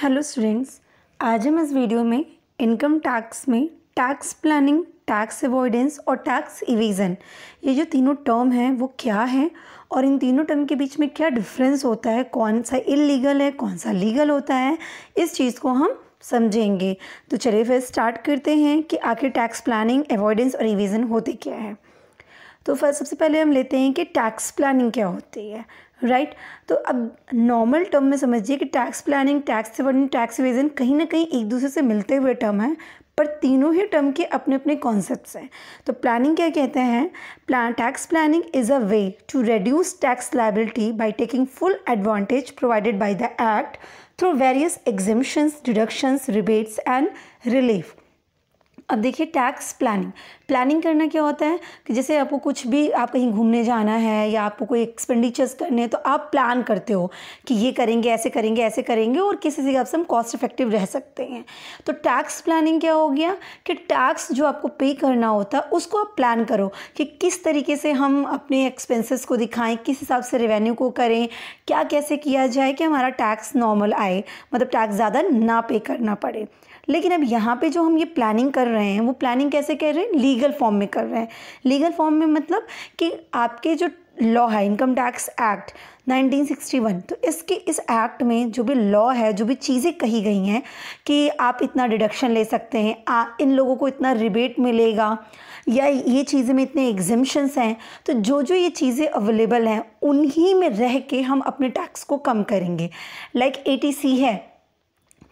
Hello students आज हम इस वीडियो में इनकम टैक्स में टैक्स प्लानिंग टैक्स अवॉइडेंस और टैक्स इविजन ये जो तीनों टर्म हैं वो क्या हैं और इन तीनों टर्म के बीच में क्या डिफरेंस होता है कौन सा इलीगल है कौन सा लीगल होता है इस चीज़ को हम समझेंगे तो चलिए फिर स्टार्ट करते हैं कि आखिर टैक्स प्लानिंग अवॉइडेंस और इविज़न होते क्या है तो फर्स्ट सबसे पहले हम लेते हैं कि टैक्स प्लानिंग क्या होती है राइट right? तो अब नॉर्मल टर्म में समझिए कि tax planning tax saving tax evasion कहीं ना कहीं एक दूसरे से मिलते हुए टर्म हैं पर तीनों ही टर्म के अपने अपने कॉन्सेप्ट्स हैं तो प्लानिंग क्या कहते हैं plan tax planning is a way to reduce tax liability by taking full advantage provided by the act through various exemptions deductions rebates and relief अब देखिए टैक्स प्लानिंग प्लानिंग करना क्या होता है कि जैसे आपको कुछ भी आप कहीं घूमने जाना है या आपको कोई एक्सपेंडिचर्स करने हैं तो आप प्लान करते हो कि ये करेंगे ऐसे करेंगे ऐसे करेंगे और किस हिसाब से हम कॉस्ट इफेक्टिव रह सकते हैं तो टैक्स प्लानिंग क्या हो गया कि टैक्स जो आपको पे करना होता है उसको आप प्लान करो कि किस तरीके से हम अपने एक्सपेंसेस को दिखाएँ किस हिसाब से रेवेन्यू को करें क्या कैसे किया जाए कि हमारा टैक्स नॉर्मल आए मतलब टैक्स ज़्यादा ना पे करना पड़े लेकिन अब यहाँ पे जो हम ये प्लानिंग कर रहे हैं वो प्लानिंग कैसे कर रहे हैं लीगल फॉर्म में कर रहे हैं लीगल फॉर्म में मतलब कि आपके जो लॉ है इनकम टैक्स एक्ट 1961 तो इसके इस एक्ट में जो भी लॉ है जो भी चीज़ें कही गई हैं कि आप इतना डिडक्शन ले सकते हैं आ, इन लोगों को इतना रिबेट मिलेगा या ये चीज़ें में इतने एग्जिम्शंस हैं तो जो जो ये चीज़ें अवेलेबल हैं उन्हीं में रह के हम अपने टैक्स को कम करेंगे लाइक like ए है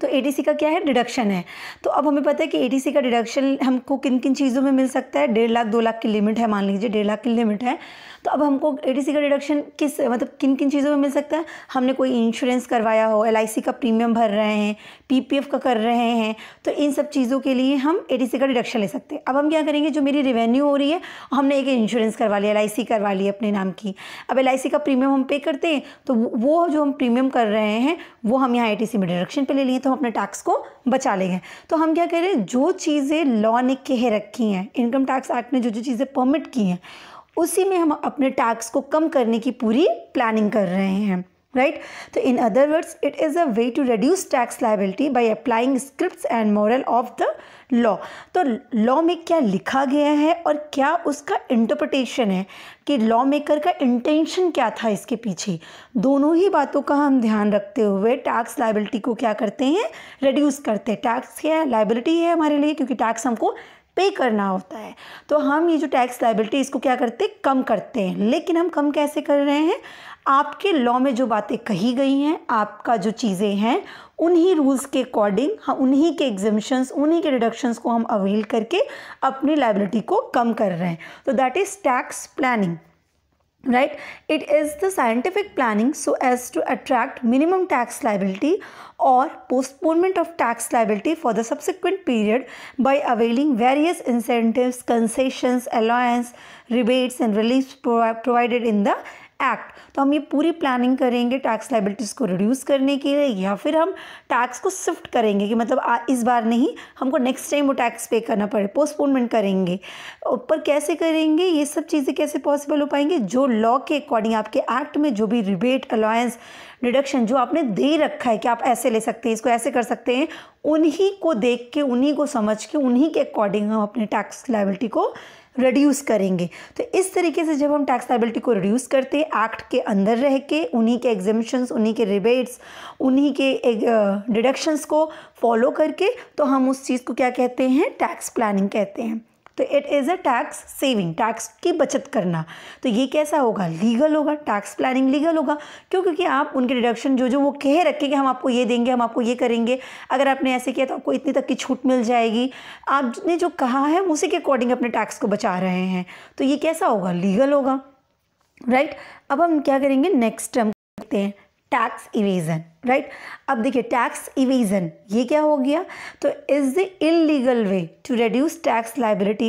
तो ए का क्या है डिडक्शन है तो अब हमें पता है कि ए का डिडक्शन हमको किन किन चीज़ों में मिल सकता है डेढ़ लाख दो लाख की लिमिट है मान लीजिए डेढ़ लाख की लिमिट है तो अब हमको ए का डिडक्शन किस मतलब किन किन चीज़ों में मिल सकता है हमने कोई इंश्योरेंस करवाया हो एल का प्रीमियम भर रहे हैं पी का कर रहे हैं तो इन सब चीज़ों के लिए हम ए का डिडक्शन ले सकते हैं अब हम क्या करेंगे जो मेरी रिवेन्यू हो रही है हमने एक इंश्योरेंस करवा लिया एल करवा ली अपने नाम की अब एल का प्रीमियम हम पे करते हैं तो वो जो हम प्रीमियम कर रहे हैं वो हम यहाँ ए में डिडक्शन पर ले लिए तो हम अपने टैक्स को बचा लेंगे तो हम क्या करें जो चीज़ें लॉ ने कह रखी हैं इनकम टैक्स एक्ट ने जो जो चीज़ें परमिट की हैं उसी में हम अपने टैक्स को कम करने की पूरी प्लानिंग कर रहे हैं राइट तो in other words it is a way to reduce tax liability by applying spirit and moral of the law तो लॉ में क्या लिखा गया है और क्या उसका इंटरप्रटेशन है कि लॉ मेकर का इंटेंशन क्या था इसके पीछे दोनों ही बातों का हम ध्यान रखते हुए टैक्स लाइबिलिटी को क्या करते हैं रिड्यूस करते हैं टैक्स क्या है लाइबिलिटी है हमारे लिए क्योंकि टैक्स हमको पे करना होता है तो हम ये जो टैक्स लाइबिलिटी इसको क्या करते हैं कम करते हैं लेकिन हम कम कैसे कर रहे हैं आपके लॉ में जो बातें कही गई हैं आपका जो चीज़ें हैं उन्हीं रूल्स के अकॉर्डिंग हम हाँ, उन्हीं के एग्जिबिशंस उन्हीं के डिडक्शंस को हम अवेल करके अपनी लाइबिलिटी को कम कर रहे हैं तो that is tax planning right it is the scientific planning so as to attract minimum tax liability or postponement of tax liability for the subsequent period by availing various incentives concessions allowance rebates and reliefs pro provided in the act तो हम ये पूरी planning करेंगे tax liabilities को reduce करने के लिए या फिर हम टैक्स को शिफ्ट करेंगे कि मतलब आ, इस बार नहीं हमको नेक्स्ट टाइम वो टैक्स पे करना पड़े पोस्टपोनमेंट करेंगे ऊपर कैसे करेंगे ये सब चीज़ें कैसे पॉसिबल हो पाएंगे जो लॉ के अकॉर्डिंग आपके एक्ट में जो भी रिबेट अलायंस डिडक्शन जो आपने दे रखा है कि आप ऐसे ले सकते हैं इसको ऐसे कर सकते हैं उन्हीं को देख के उन्हीं को समझ के उन्हीं के अकॉर्डिंग हम अपने टैक्स लाइबिलिटी को रिड्यूस करेंगे तो इस तरीके से जब हम टैक्स लाइबिलिटी को रिड्यूस करते हैं एक्ट के अंदर रह के उन्हीं के एग्जिबिशंस उन्हीं के रिबेट्स उन्हीं के डिडक्शंस को फॉलो करके तो हम उस चीज़ को क्या कहते हैं टैक्स प्लानिंग कहते हैं तो it is a tax saving tax की बचत करना तो ये कैसा होगा लीगल होगा टैक्स प्लानिंग लीगल होगा क्यों क्योंकि आप उनके डिडक्शन जो जो वो कह रखे कि हम आपको ये देंगे हम आपको ये करेंगे अगर आपने ऐसे किया तो आपको इतनी तक की छूट मिल जाएगी आपने जो कहा है उसी के अकॉर्डिंग अपने टैक्स को बचा रहे हैं तो ये कैसा होगा लीगल होगा राइट right? अब हम क्या करेंगे नेक्स्ट टर्म देखते हैं टैक्स इवेजन राइट अब देखिए टैक्स इवेजन ये क्या हो गया तो is the illegal way to reduce tax liability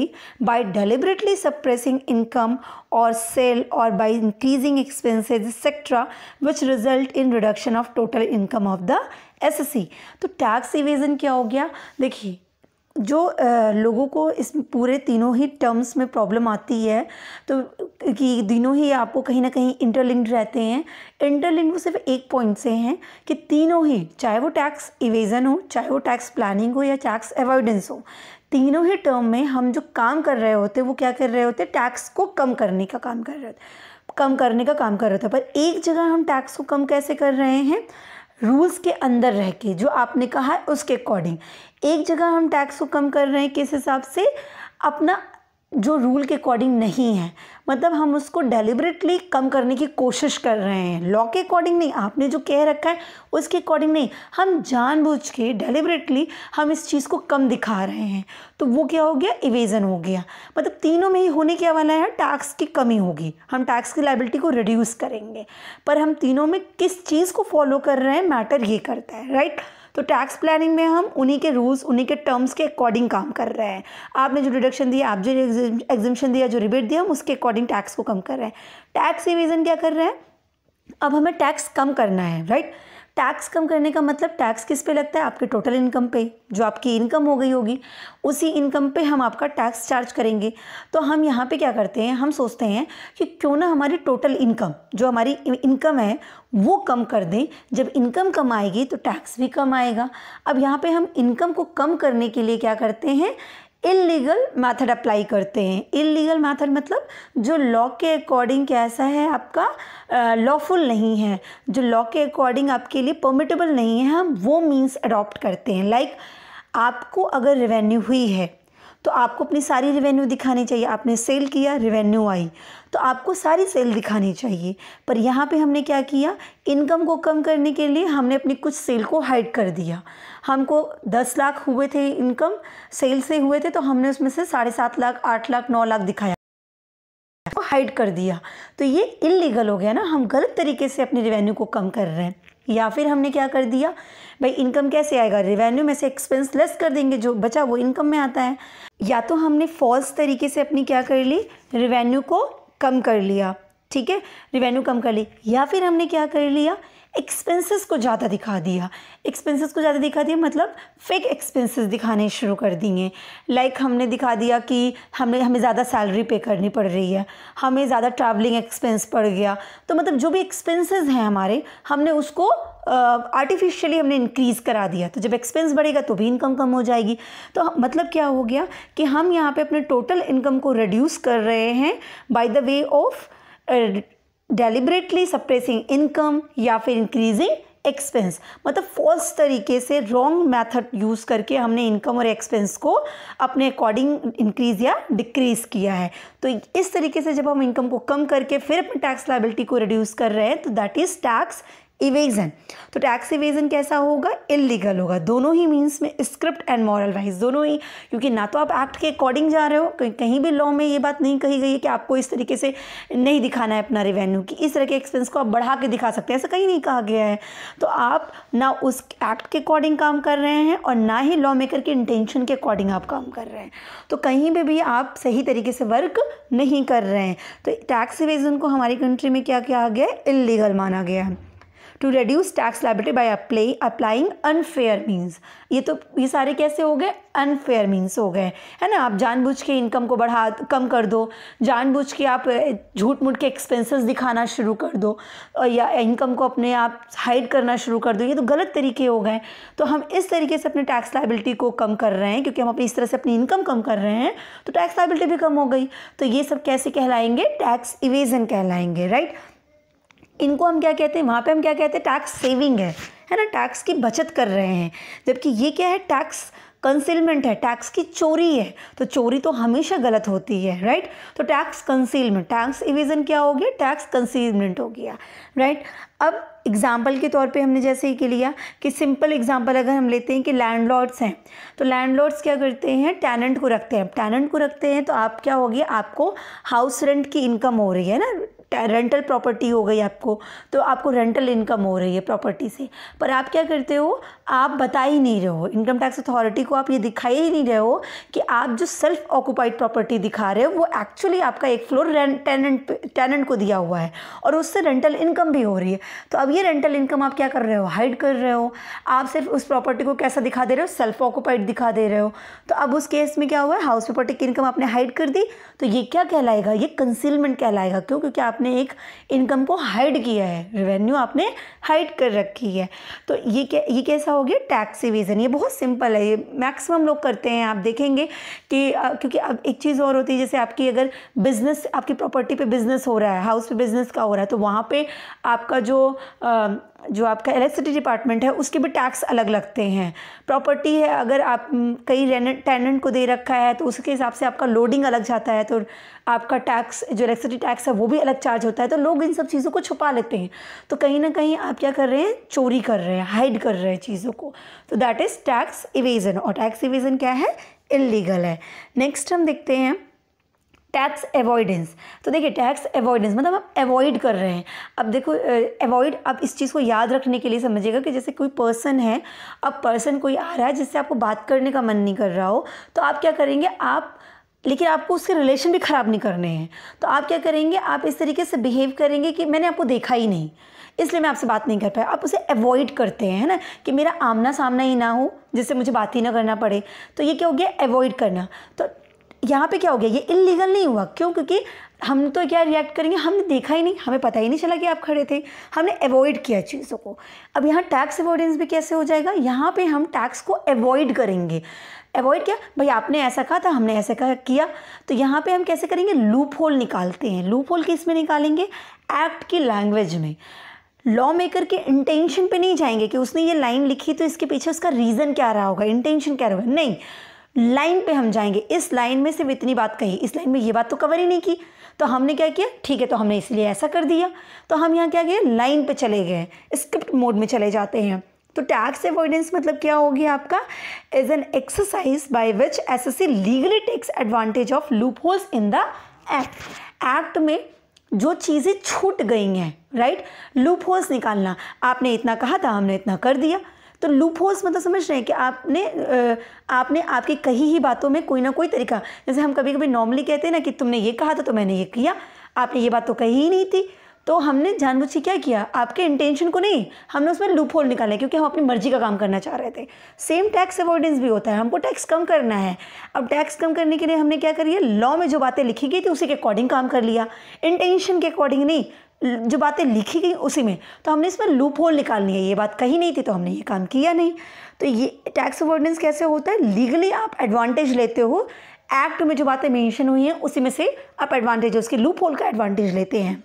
by deliberately suppressing income और सेल और by increasing expenses etcetera which result in reduction of total income of the assessee तो टैक्स इवेजन क्या हो गया देखिए जो लोगों को इस पूरे तीनों ही टर्म्स में प्रॉब्लम आती है तो कि तीनों ही आपको कहीं ना कहीं इंटरलिंक्ड रहते हैं इंटरलिंक वो सिर्फ एक पॉइंट से हैं कि तीनों ही चाहे वो टैक्स इवेजन हो चाहे वो टैक्स प्लानिंग हो या टैक्स अवॉइडेंस हो तीनों ही टर्म में हम जो काम कर रहे होते वो क्या कर रहे होते टैक्स को कम करने का काम कर रहे होते कम करने का काम कर रहे होते पर एक जगह हम टैक्स को कम कैसे कर रहे हैं रूल्स के अंदर रह के जो आपने कहा है उसके अकॉर्डिंग एक जगह हम टैक्स को कम कर रहे हैं किस हिसाब से अपना जो रूल के अकॉर्डिंग नहीं है मतलब हम उसको डेलिबरेटली कम करने की कोशिश कर रहे हैं लॉ के अकॉर्डिंग नहीं आपने जो कह रखा है उसके अकॉर्डिंग नहीं हम जानबूझ के डेलिबरेटली हम इस चीज़ को कम दिखा रहे हैं तो वो क्या हो गया इवेजन हो गया मतलब तीनों में ही होने क्या वाला है टैक्स की कमी होगी हम टैक्स की लाइबिलिटी को रिड्यूस करेंगे पर हम तीनों में किस चीज़ को फॉलो कर रहे हैं मैटर ये करता है राइट right? तो टैक्स प्लानिंग में हम उन्हीं के रूल्स उन्हीं के टर्म्स के अकॉर्डिंग काम कर रहे हैं आपने जो डिडक्शन दिया आप जो एग्जिबिशन दिया जो रिबेट दिया हम उसके अकॉर्डिंग टैक्स को कम कर रहे हैं टैक्स रिविज़न क्या कर रहे हैं अब हमें टैक्स कम करना है राइट टैक्स कम करने का मतलब टैक्स किस पे लगता है आपके टोटल इनकम पे जो आपकी इनकम हो गई होगी उसी इनकम पे हम आपका टैक्स चार्ज करेंगे तो हम यहाँ पे क्या करते हैं हम सोचते हैं कि क्यों ना हमारी टोटल इनकम जो हमारी इनकम है वो कम कर दें जब इनकम कम आएगी तो टैक्स भी कम आएगा अब यहाँ पर हम इनकम को कम करने के लिए क्या करते हैं इलीगल मैथड अप्लाई करते हैं इलीगल मैथड मतलब जो लॉ के अकॉर्डिंग कैसा है आपका लॉफुल नहीं है जो लॉ के अकॉर्डिंग आपके लिए परमिटेबल नहीं है हम वो मीन्स अडॉप्ट करते हैं लाइक like, आपको अगर रेवेन्यू हुई है तो आपको अपनी सारी रिवेन्यू दिखानी चाहिए आपने सेल किया रिवेन्यू आई तो आपको सारी सेल दिखानी चाहिए पर यहाँ पे हमने क्या किया इनकम को कम करने के लिए हमने अपनी कुछ सेल को हाइड कर दिया हमको दस लाख हुए थे इनकम सेल से हुए थे तो हमने उसमें से साढ़े सात लाख आठ लाख नौ लाख दिखाया हाइड कर दिया तो ये इलीगल हो गया ना हम गलत तरीके से अपनी रेवेन्यू को कम कर रहे हैं या फिर हमने क्या कर दिया भाई इनकम कैसे आएगा रेवेन्यू में से एक्सपेंस लेस कर देंगे जो बचा वो इनकम में आता है या तो हमने फॉल्स तरीके से अपनी क्या कर ली रेवेन्यू को कम कर लिया ठीक है रिवेन्यू कम कर ली या फिर हमने क्या कर लिया एक्सपेंसेस को ज़्यादा दिखा दिया एक्सपेंसेस को ज़्यादा दिखा दिया मतलब फेक एक्सपेंसेस दिखाने शुरू कर दिए लाइक like हमने दिखा दिया कि हमने हमें ज़्यादा सैलरी पे करनी पड़ रही है हमें ज़्यादा ट्रैवलिंग एक्सपेंस पड़ गया तो मतलब जो भी एक्सपेंसेस हैं हमारे हमने उसको आर्टिफिशियली uh, हमने इंक्रीज़ करा दिया तो जब एक्सपेंस बढ़ेगा तो भी इनकम कम हो जाएगी तो मतलब क्या हो गया कि हम यहाँ पे अपने टोटल इनकम को रिड्यूस कर रहे हैं by the way of deliberately suppressing income या फिर इंक्रीजिंग एक्सपेंस मतलब फॉल्स तरीके से रॉन्ग मेथड यूज़ करके हमने इनकम और एक्सपेंस को अपने अकॉर्डिंग इंक्रीज या डिक्रीज़ किया है तो इस तरीके से जब हम इनकम को कम करके फिर अपने टैक्स लाइबिलिटी को रिड्यूस कर रहे हैं तो दैट इज़ टैक्स इवेजन तो टैक्स इवेजन कैसा होगा इलीगल होगा दोनों ही मीन्स में स्क्रिप्ट एंड मॉरल वाइज दोनों ही क्योंकि ना तो आप एक्ट के अकॉर्डिंग जा रहे हो कहीं भी लॉ में ये बात नहीं कही गई है कि आपको इस तरीके से नहीं दिखाना है अपना रेवेन्यू कि इस तरह के एक्सपेंस को आप बढ़ा के दिखा सकते हैं ऐसा कहीं नहीं कहा गया है तो आप ना उस एक्ट के अकॉर्डिंग काम कर रहे हैं और ना ही लॉ मेकर के इंटेंशन के अकॉर्डिंग आप काम कर रहे हैं तो कहीं पर भी आप सही तरीके से वर्क नहीं कर रहे हैं तो टैक्स इवेजन को हमारी कंट्री में क्या आ गया है इलीगल माना गया है to reduce tax liability by apply applying unfair means ये तो ये सारे कैसे हो गए अनफेयर मीन्स हो गए है ना आप जानबूझ के इनकम को बढ़ा कम कर दो जानबूझ के आप झूठ मूठ के एक्सपेंसेस दिखाना शुरू कर दो या इनकम को अपने आप हाइड करना शुरू कर दो ये तो गलत तरीके हो गए तो हम इस तरीके से अपने टैक्स लाइबिलिटी को कम कर रहे हैं क्योंकि हम अपनी इस तरह से अपनी इनकम कम कर रहे हैं तो टैक्स लाइबिलिटी भी कम हो गई तो ये सब कैसे कहलाएंगे टैक्स इवेजन कहलाएंगे राइट इनको हम क्या कहते हैं वहाँ पे हम क्या कहते हैं टैक्स सेविंग है है ना टैक्स की बचत कर रहे हैं जबकि ये क्या है टैक्स कंसीलमेंट है टैक्स की चोरी है तो चोरी तो हमेशा गलत होती है राइट तो टैक्स कंसीलमेंट टैक्स इविज़न क्या हो गया टैक्स कंसीलमेंट हो गया राइट अब एग्जाम्पल के तौर पे हमने जैसे ही के लिया कि सिंपल एग्जाम्पल अगर हम लेते हैं कि लैंडलॉर्ड्स हैं तो लैंडलॉर्ड्स क्या करते हैं टैनेंट को रखते हैं टैनेंट को रखते हैं तो आप क्या हो गया आपको हाउस रेंट की इनकम हो रही है ना रेंटल प्रॉपर्टी हो गई आपको तो आपको रेंटल इनकम हो रही है प्रॉपर्टी से पर आप क्या करते हो आप बता ही नहीं रहे हो इनकम टैक्स अथॉरिटी को आप ये दिखाई ही नहीं रहे हो कि आप जो सेल्फ ऑक्यूपाइड प्रॉपर्टी दिखा रहे हो वो एक्चुअली आपका एक फ्लोर रेंट टेनेंट टेनेंट को दिया हुआ है और उससे रेंटल इनकम भी हो रही है तो अब ये रेंटल इनकम आप क्या कर रहे हो हाइड कर रहे हो आप सिर्फ उस प्रॉपर्टी को कैसा दिखा दे रहे हो सेल्फ ऑक्यूपाइड दिखा दे रहे हो तो अब उस केस में क्या हुआ है हाउस प्रॉपर्टी की इनकम आपने हाइड कर दी तो ये क्या कहलाएगा ये कंसीलमेंट कहलाएगा क्यों क्योंकि आप आपने एक इनकम को हाइड किया है रेवेन्यू आपने हाइड कर रखी है तो ये क्या ये कैसा हो गया टैक्स इवेजन ये बहुत सिंपल है ये मैक्सिमम लोग करते हैं आप देखेंगे कि क्योंकि अब एक चीज़ और होती है जैसे आपकी अगर बिज़नेस आपकी प्रॉपर्टी पे बिज़नेस हो रहा है हाउस पे बिज़नेस का हो रहा है तो वहाँ पे आपका जो जो आपका इलेक्ट्रिसिटी डिपार्टमेंट है उसके भी टैक्स अलग लगते हैं प्रॉपर्टी है अगर आप हम्म, कई टेनेंट को दे रखा है तो उसके हिसाब से आपका लोडिंग अलग जाता है तो आपका टैक्स जो इलेक्ट्रिसिटी टैक्स है वो भी अलग चार्ज होता है तो लोग इन सब चीज़ों को छुपा लेते हैं तो कहीं ना कहीं आप क्या कर रहे हैं चोरी कर रहे हैं हाइड कर रहे हैं चीज़ों को तो दैट इज़ टैक्स इवेजन और टैक्स इवेजन क्या है इलीगल है नेक्स्ट हम देखते हैं टैक्स अवॉइडेंस तो देखिए टैक्स अवॉइडेंस मतलब आप एवॉइड कर रहे हैं अब देखो अवॉइड आप इस चीज़ को याद रखने के लिए समझिएगा कि जैसे कोई पर्सन है अब पर्सन कोई आ रहा है जिससे आपको बात करने का मन नहीं कर रहा हो तो आप क्या करेंगे आप लेकिन आपको उसके रिलेशन भी ख़राब नहीं करने हैं तो आप क्या करेंगे आप इस तरीके से बिहेव करेंगे कि मैंने आपको देखा ही नहीं इसलिए मैं आपसे बात नहीं कर पाया आप उसे अवॉइड करते हैं है ना कि मेरा आमना सामना ही ना हो जिससे मुझे बात ही ना करना पड़े तो ये क्या हो गया अवॉइड करना तो यहाँ पे क्या हो गया ये इलीगल नहीं हुआ क्यों क्योंकि हम तो क्या रिएक्ट करेंगे हमने देखा ही नहीं हमें पता ही नहीं चला कि आप खड़े थे हमने अवॉइड किया चीज़ों को अब यहाँ टैक्स अवॉइडेंस भी कैसे हो जाएगा यहाँ पे हम टैक्स को अवॉइड करेंगे अवॉइड किया भाई आपने ऐसा कहा था हमने ऐसा कहा किया तो यहाँ पे हम कैसे करेंगे लूप होल निकालते हैं लूप होल किस में निकालेंगे एक्ट की लैंग्वेज में लॉ मेकर के इंटेंशन पे नहीं जाएंगे कि उसने ये लाइन लिखी तो इसके पीछे उसका रीज़न क्या रहा होगा इंटेंशन क्या रहा होगा नहीं लाइन पे हम जाएंगे इस लाइन में सिर्फ इतनी बात कही इस लाइन में ये बात तो कवर ही नहीं की तो हमने क्या किया ठीक है तो हमने इसलिए ऐसा कर दिया तो हम यहाँ क्या किया लाइन पे चले गए स्क्रिप्ट मोड में चले जाते हैं तो टैक्स अवॉइडेंस मतलब क्या होगी आपका is an exercise by which assessee legally takes advantage of loopholes in the act act में जो चीज़ें छूट गई हैं राइट लूप होल्स निकालना आपने इतना कहा था हमने इतना कर दिया तो लूप होल्स मतलब समझ रहे हैं कि आपने आपने आपकी कही ही बातों में कोई ना कोई तरीका जैसे हम कभी कभी नॉर्मली कहते हैं ना कि तुमने ये कहा था तो मैंने ये किया आपने ये बात तो कही ही नहीं थी तो हमने जानबूझ के क्या किया आपके इंटेंशन को नहीं हमने उसमें लूप होल निकाला क्योंकि हम अपनी मर्जी का काम करना चाह रहे थे सेम टैक्स अवॉइडेंस भी होता है हमको टैक्स कम करना है अब टैक्स कम करने के लिए हमने क्या करिए लॉ में जो बातें लिखी गई थी उसी के अकॉर्डिंग काम कर लिया इंटेंशन के अकॉर्डिंग नहीं जो बातें लिखी गई उसी में तो हमने इसमें लूप होल निकालनी है ये बात कही नहीं थी तो हमने ये काम किया नहीं तो ये टैक्स अवॉर्डेंस कैसे होता है लीगली आप एडवांटेज लेते हो एक्ट में जो बातें मेंशन हुई हैं उसी में से आप एडवांटेज उसके लूप होल का एडवांटेज लेते हैं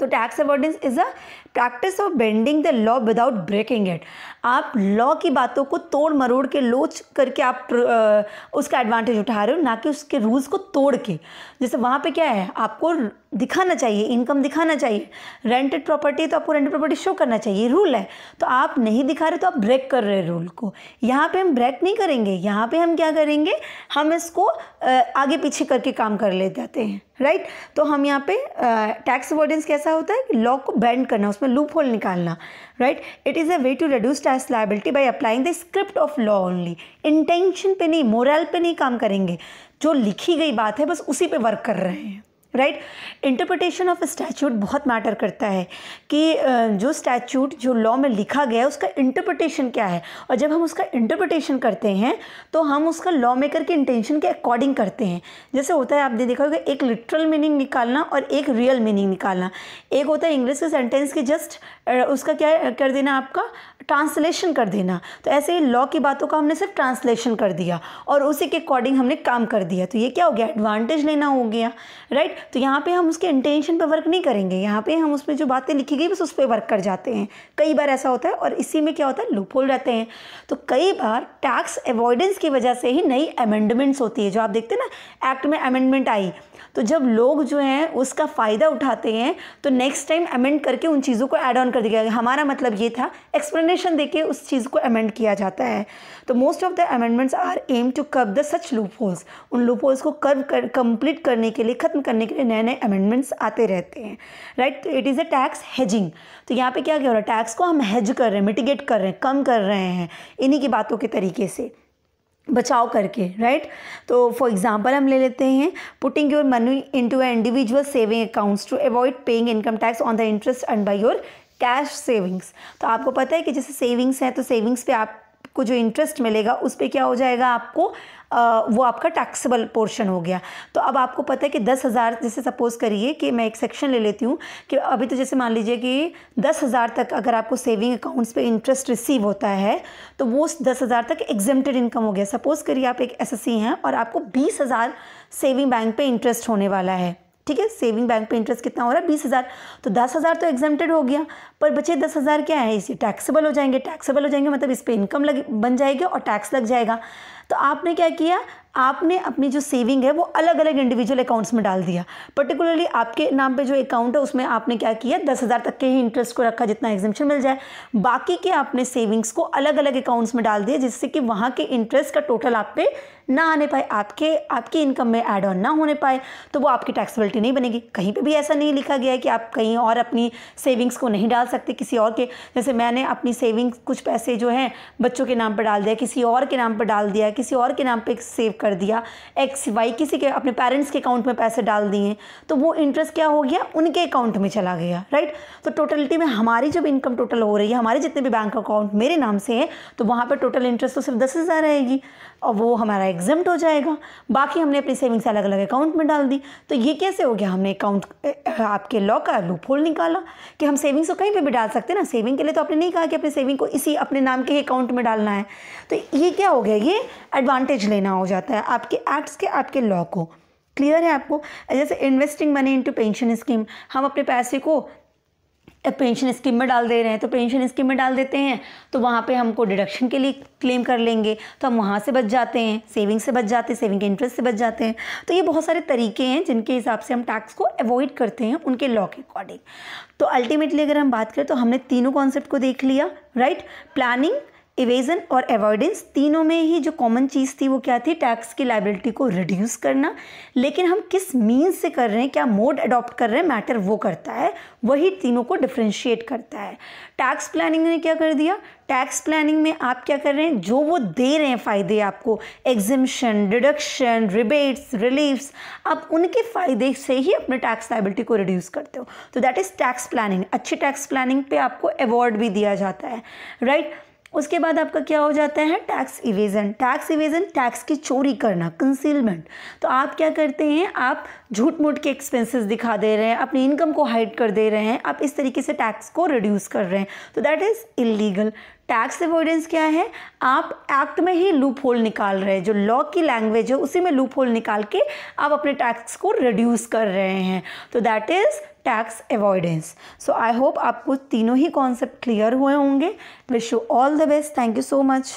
तो tax avoidance is a practice of bending the law without breaking it आप लॉ की बातों को तोड़ मरोड़ के लोच करके आप उसका एडवांटेज उठा रहे हो ना कि उसके रूल्स को तोड़ के जैसे वहाँ पे क्या है आपको दिखाना चाहिए इनकम दिखाना चाहिए रेंटेड प्रॉपर्टी तो आपको रेंटेड प्रॉपर्टी शो करना चाहिए रूल है तो आप नहीं दिखा रहे तो आप ब्रेक कर रहे हैं रूल को यहाँ पे हम ब्रेक नहीं करेंगे यहाँ पे हम क्या करेंगे हम इसको आगे पीछे करके काम कर ले जाते हैं राइट तो हम यहाँ पे टैक्स अवॉर्डेंस कैसा होता है कि लॉ को बैंड करना उसमें उसमें लूप होल निकालना right it is a way to reduce tax liability by applying the script of law only intention पे नहीं मोरल पे नहीं काम करेंगे जो लिखी गई बात है बस उसी पे वर्क कर रहे हैं राइट इंटरप्रटेशन ऑफ स्टैचूट बहुत मैटर करता है कि जो स्टैचूट जो लॉ में लिखा गया है उसका इंटरप्रटेशन क्या है और जब हम उसका इंटरप्रटेशन करते हैं तो हम उसका लॉ मेकर के इंटेंशन के अकॉर्डिंग करते हैं जैसे होता है आपने देखा होगा एक लिटरल मीनिंग निकालना और एक रियल मीनिंग निकालना एक होता है इंग्लिश के सेंटेंस के जस्ट उसका क्या कर देना आपका ट्रांसलेशन कर देना तो ऐसे ही लॉ की बातों का हमने सिर्फ ट्रांसलेशन कर दिया और उसी के अकॉर्डिंग हमने काम कर दिया तो ये क्या हो गया एडवांटेज लेना हो गया राइट तो यहाँ पे हम उसके इंटेंशन पर वर्क नहीं करेंगे यहाँ पे हम उसमें जो बातें लिखी गई बस उस पर वर्क कर जाते हैं कई बार ऐसा होता है और इसी में क्या होता है लूपोल रहते हैं तो कई बार टैक्स अवॉइडेंस की वजह से ही नई अमेंडमेंट्स होती है जो आप देखते हैं ना एक्ट में अमेंडमेंट आई तो जब लोग जो हैं उसका फ़ायदा उठाते हैं तो नेक्स्ट टाइम अमेंड करके उन चीज़ों को ऐड ऑन कर दिया हमारा मतलब ये था एक्सप्लेनेशन देके उस चीज़ को अमेंड किया जाता है तो most of the amendments are aim to curb the such loopholes उन लूप होल्स को कर्व कर कंप्लीट करने के लिए ख़त्म करने के लिए नए नए अमेंडमेंट्स आते रहते हैं right it is a tax hedging तो यहाँ पे क्या क्या हो रहा है टैक्स को हम हेज कर रहे हैं मिटिगेट कर रहे हैं कम कर रहे हैं इन्हीं की बातों के तरीके से बचाव करके राइट तो फॉर एग्जांपल हम ले लेते हैं putting your money into a individual saving accounts to avoid paying income tax on the interest and by your cash savings तो आपको पता है कि जैसे सेविंग्स हैं तो सेविंग्स पे आप को जो इंटरेस्ट मिलेगा उस पर क्या हो जाएगा आपको आ, वो आपका टैक्सेबल पोर्शन हो गया तो अब आपको पता है कि दस हज़ार जैसे सपोज़ करिए कि मैं एक सेक्शन ले लेती हूँ कि अभी तो जैसे मान लीजिए कि दस हज़ार तक अगर आपको सेविंग अकाउंट्स पे इंटरेस्ट रिसीव होता है तो वो दस हज़ार तक एग्जेम्प्टेड इनकम हो गया सपोज़ करिए आप एक एस हैं और आपको बीस हज़ार सेविंग बैंक पे इंटरेस्ट होने वाला है ठीक है सेविंग बैंक पे इंटरेस्ट कितना हो रहा है बीस हज़ार तो दस हज़ार तो एग्जेम्टेड हो गया पर बचे दस हज़ार क्या है इसे टैक्सेबल हो जाएंगे टैक्सेबल हो जाएंगे मतलब इस पर इनकम लग बन जाएगी और टैक्स लग जाएगा तो आपने क्या किया आपने अपनी जो सेविंग है वो अलग अलग इंडिविजुअल अकाउंट्स में डाल दिया पर्टिकुलरली आपके नाम पे जो अकाउंट है उसमें आपने क्या किया दस हज़ार तक के ही इंटरेस्ट को रखा जितना एग्जिमशन मिल जाए बाकी के आपने सेविंग्स को अलग अलग अकाउंट्स में डाल दिया जिससे कि वहाँ के इंटरेस्ट का टोटल आप पे ना आने पाए आपके आपकी इनकम में ऐड ऑन ना होने पाए तो वो आपकी टैक्सेबिलिटी नहीं बनेगी कहीं पर भी ऐसा नहीं लिखा गया है कि आप कहीं और अपनी सेविंग्स को नहीं डाल सकते किसी और के जैसे मैंने अपनी सेविंग्स कुछ पैसे जो हैं बच्चों के नाम पर डाल दिया किसी और के नाम पर डाल दिया किसी और के नाम पर सेव कर दिया एक्स वाई किसी के अपने पेरेंट्स के अकाउंट में पैसे डाल दिए तो वो इंटरेस्ट क्या हो गया उनके अकाउंट में चला गया राइट तो टोटलिटी में हमारी जब इनकम टोटल हो रही है हमारे जितने भी बैंक अकाउंट मेरे नाम से हैं तो वहाँ पर टोटल इंटरेस्ट तो सिर्फ दस हज़ार रहेगी और वो हमारा एग्जम्ट हो जाएगा बाकी हमने अपनी सेविंग्स अलग अलग अकाउंट में डाल दी तो ये कैसे हो गया हमने अकाउंट आपके लॉ का लूप होल निकाला कि हम सेविंग्स को तो कहीं पर भी डाल सकते हैं ना सेविंग के लिए तो आपने नहीं कहा कि अपने सेविंग को इसी अपने नाम के अकाउंट में डालना है तो ये क्या हो गया ये एडवांटेज लेना हो जाता है है आपके एक्ट्स के आपके लॉ को क्लियर है आपको जैसे investing money into pension scheme हम अपने पैसे को पेंशन स्कीम में डाल दे रहे हैं तो पेंशन स्कीम में डाल देते हैं तो वहाँ पे हमको डिडक्शन के लिए क्लेम कर लेंगे तो हम वहाँ से बच जाते हैं सेविंग से बच जाते हैं सेविंग के इंटरेस्ट से बच जाते हैं तो ये बहुत सारे तरीके हैं जिनके हिसाब से हम टैक्स को अवॉइड करते हैं उनके लॉ के अकॉर्डिंग तो अल्टीमेटली अगर हम बात करें तो हमने तीनों कॉन्सेप्ट को देख लिया राइट प्लानिंग इवेजन और अवॉइडेंस तीनों में ही जो कॉमन चीज़ थी वो क्या थी टैक्स की लाइबिलिटी को रिड्यूस करना लेकिन हम किस मीन्स से कर रहे हैं क्या मोड अडॉप्ट कर रहे हैं मैटर वो करता है वही तीनों को डिफ्रेंशिएट करता है टैक्स प्लानिंग ने क्या कर दिया टैक्स प्लानिंग में आप क्या कर रहे हैं जो वो दे रहे हैं फ़ायदे आपको एग्जिम्शन डिडक्शन रिबेट्स रिलीफ्स आप उनके फ़ायदे से ही अपने टैक्स लाइबिलिटी को रिड्यूस करते हो तो दैट इज़ टैक्स प्लानिंग अच्छी टैक्स प्लानिंग पे आपको अवॉर्ड भी दिया जाता है राइट right? उसके बाद आपका क्या हो जाता है tax evasion tax evasion tax की चोरी करना कंसीलमेंट तो आप क्या करते हैं आप झूठ मूठ के एक्सपेंसेस दिखा दे रहे हैं अपनी इनकम को हाइड कर दे रहे हैं आप इस तरीके से टैक्स को रिड्यूस कर रहे हैं तो that is illegal tax avoidance क्या है आप एक्ट में ही लूप होल निकाल रहे हैं जो लॉ की लैंग्वेज है उसी में लूप होल निकाल के आप अपने टैक्स को रिड्यूस कर रहे हैं तो that is tax avoidance so I hope आपको तीनों ही कॉन्सेप्ट क्लियर हुए होंगे wish you all the best thank you so much